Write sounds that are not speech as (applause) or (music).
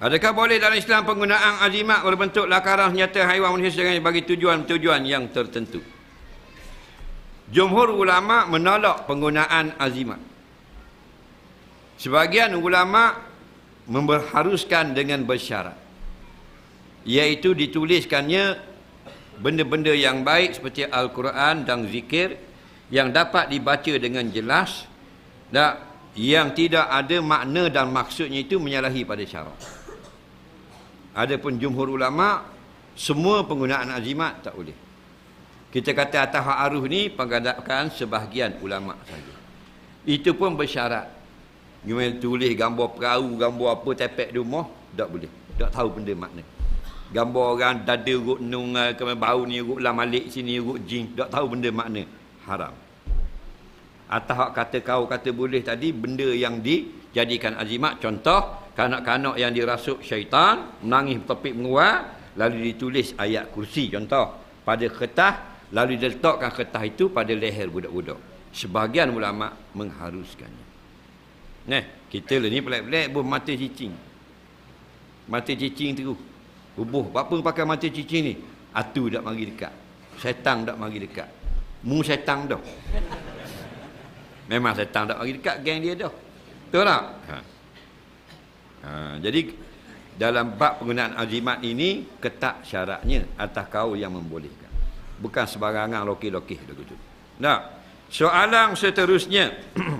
Adakah boleh dalam Islam penggunaan azimat berbentuk lakaran senjata haiwan manusia dengan bagi tujuan-tujuan yang tertentu? Jumhur ulama menolak penggunaan azimat. Sebagian ulama memperharuskan dengan bersyarat. Iaitu dituliskannya benda-benda yang baik seperti Al-Quran dan zikir yang dapat dibaca dengan jelas dan yang tidak ada makna dan maksudnya itu menyalahi pada syarat. Adapun jumhur ulama semua penggunaan azimat tak boleh. Kita kata atas hak aruh ni penggandakan sebahagian ulama saja. Itu pun bersyarat. Cuma tulis gambar perahu, gambar apa tepek rumah tak boleh. Tak tahu benda makna. Gambar orang dada ruk nung kemain bau ni ruk lam malik sini ruk jing, tak tahu benda makna. Haram. Atas hak kata kau kata boleh tadi benda yang dijadikan azimat contoh kanak-kanak yang dirasuk syaitan menangis tepi menguar lalu ditulis ayat kursi contoh pada kertas lalu diletakkan kertas itu pada leher budak-budak sebahagian ulama mengharuskannya neh kita lah ni pelak-pelak buh mata cicing mata cicing tu Buh, apa pakai mata cicing ni atu dak mari dekat setan dak mari dekat mu setan dah memang setan dak mari dekat geng dia dah betul tak ha. Ha, jadi dalam bab penggunaan azimat ini ketak syaratnya atas kau yang membolehkan. Bukan sebarangan loki-loki Nah, soalan seterusnya (clears throat)